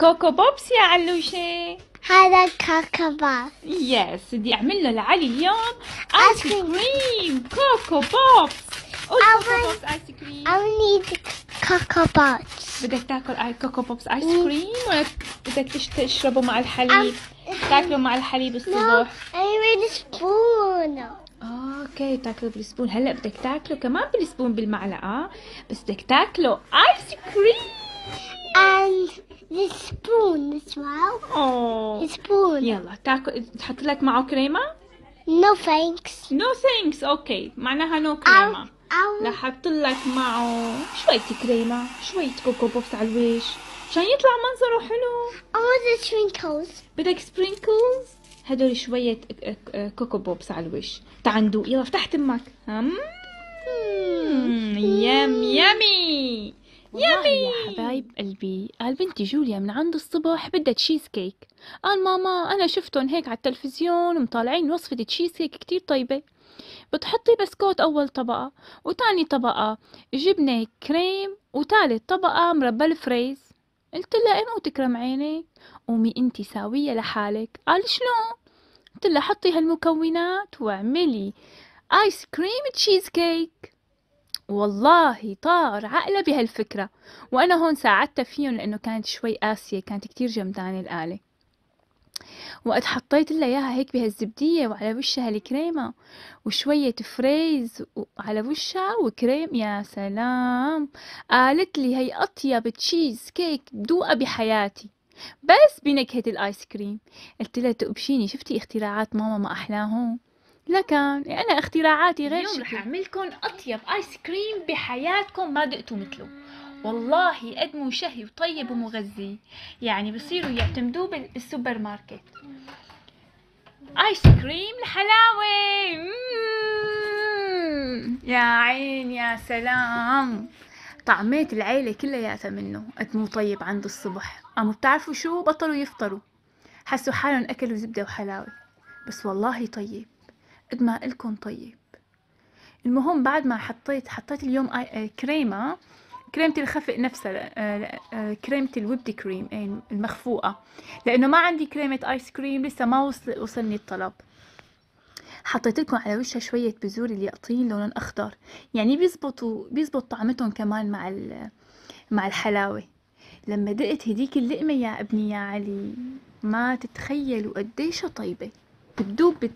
كوكو بوبس يا علوشة هذا كوكو بوبس يس بدي أعمل له لعلي اليوم آيس كريم كوكو بوبس كوكو بوبس آيس كريم I need كوكو بوبس بدك تاكل كوكو بوبس آيس كريم mm. ولا بدك تشربه مع الحليب تاكله مع الحليب الصبح اي I need اوكي تاكله بالسبون هلا بدك تاكله كمان بالسبون بالمعلقه بس بدك تاكله ايس كريم and سبون اسمعوا سبون يلا تاكل تحط لك معه كريمه نو ثانكس نو ثانكس اوكي معناها نو كريمه رح احط لك معه شوية كريمة شوية كوكو بوبس على الوش عشان يطلع منظره حلو I want sprinkles بدك سبرينكلز هدول شوية كوكو بوبس على الوش تعال ندوق يلا فتحت تمك يم يمي والله يا حبايب قلبي قال بنتي جوليا من عند الصبح بدها تشيز كيك قال ماما أنا شفتهم هيك على التلفزيون مطالعين وصفة تشيز كيك كتير طيبة بتحطي بسكوت أول طبقة وتاني طبقة جبنة كريم وتالت طبقة مربى الفريز قلت لها ام إيه وتكرم عينك قومي انتي ساوية لحالك قال شلون قلت لها حطي هالمكونات واعملي ايس كريم تشيز كيك والله طار عقله بهالفكرة وأنا هون ساعدتها فيهم لأنه كانت شوي قاسية كانت كتير جمدانة الآلة وقت حطيت لها اياها هيك بهالزبدية وعلى وشها الكريمة وشوية فريز على وشها وكريم يا سلام قالت لي هي أطيب تشيز كيك دوقة بحياتي بس بنكهة الآيس كريم قلت لها تقبشيني شفتي اختراعات ماما ما أحلاهم لكان أنا اختراعاتي غير اليوم رح أعملكم أطيب آيس كريم بحياتكم ما دقتوا مثله والله قدمه شهي وطيب ومغذي يعني بصيروا يعتمدوه بالسوبر ماركت آيس كريم الحلاوة يا عين يا سلام طعميت العيلة كلياتها منه قد مو طيب عند الصبح قاموا بتعرفوا شو بطلوا يفطروا حسوا حالهم أكلوا زبدة وحلاوة بس والله طيب قد ما لكم طيب المهم بعد ما حطيت حطيت اليوم آه، كريمة كريمتي الخفق نفسها آه، آه، كريمتي الويبد كريم إيه، المخفوقة لأنه ما عندي كريمة آيس كريم لسه ما وصل وصلني الطلب حطيت لكم على وشها شوية بذور اليقطين لونهم أخضر يعني بيزبطوا بيزبط طعمتهم كمان مع مع الحلاوة لما دقت هديك اللقمة يا ابني يا علي ما تتخيلوا قديشها طيبة بتدوب بالت